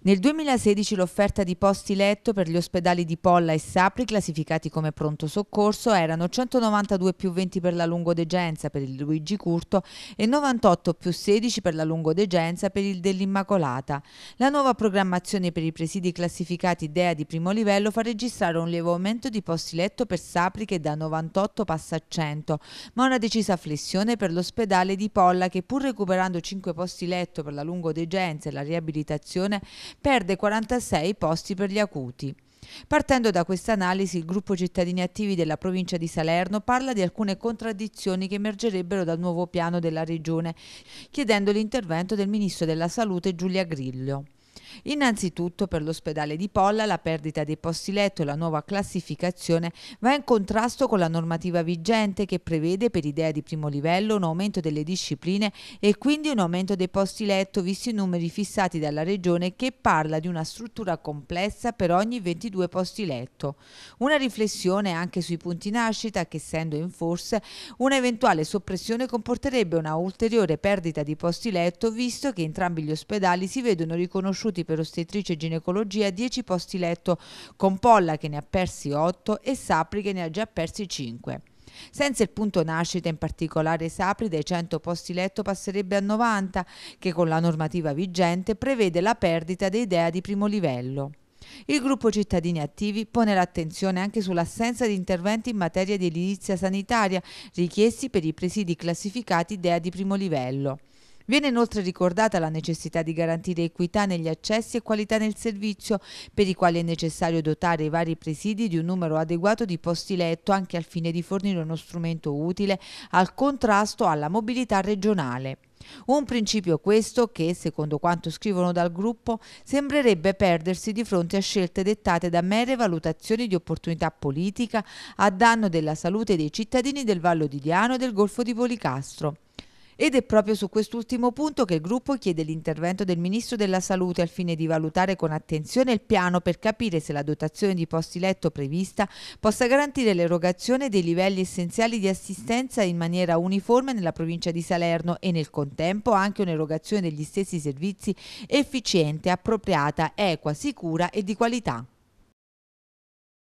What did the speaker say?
Nel 2016 l'offerta di posti letto per gli ospedali di Polla e Sapri classificati come pronto soccorso erano 192 più 20 per la lungodegenza per il Luigi Curto e 98 più 16 per la lungodegenza per il dell'Immacolata. La nuova programmazione per i presidi classificati DEA di primo livello fa registrare un lieve aumento di posti letto per Sapri che da 98 passa a 100, ma una decisa flessione per l'ospedale di Polla che pur recuperando 5 posti letto per la lungodegenza e la riabilitazione perde 46 posti per gli acuti. Partendo da questa analisi, il gruppo cittadini attivi della provincia di Salerno parla di alcune contraddizioni che emergerebbero dal nuovo piano della regione, chiedendo l'intervento del ministro della Salute Giulia Grillo. Innanzitutto per l'ospedale di Polla la perdita dei posti letto e la nuova classificazione va in contrasto con la normativa vigente che prevede per idea di primo livello un aumento delle discipline e quindi un aumento dei posti letto visti i numeri fissati dalla Regione che parla di una struttura complessa per ogni 22 posti letto. Una riflessione anche sui punti nascita che essendo in forse un'eventuale soppressione comporterebbe una ulteriore perdita di posti letto visto che entrambi gli ospedali si vedono riconosciuti per ostetricia e ginecologia 10 posti letto, con Polla che ne ha persi 8 e Sapri che ne ha già persi 5. Senza il punto nascita, in particolare Sapri, dai 100 posti letto passerebbe a 90, che con la normativa vigente prevede la perdita dei DEA di primo livello. Il gruppo Cittadini Attivi pone l'attenzione anche sull'assenza di interventi in materia di edilizia sanitaria richiesti per i presidi classificati DEA di primo livello. Viene inoltre ricordata la necessità di garantire equità negli accessi e qualità nel servizio, per i quali è necessario dotare i vari presidi di un numero adeguato di posti letto anche al fine di fornire uno strumento utile al contrasto alla mobilità regionale. Un principio questo che, secondo quanto scrivono dal gruppo, sembrerebbe perdersi di fronte a scelte dettate da mere valutazioni di opportunità politica a danno della salute dei cittadini del Vallo di Diano e del Golfo di Policastro. Ed è proprio su quest'ultimo punto che il gruppo chiede l'intervento del Ministro della Salute al fine di valutare con attenzione il piano per capire se la dotazione di posti letto prevista possa garantire l'erogazione dei livelli essenziali di assistenza in maniera uniforme nella provincia di Salerno e nel contempo anche un'erogazione degli stessi servizi efficiente, appropriata, equa, sicura e di qualità.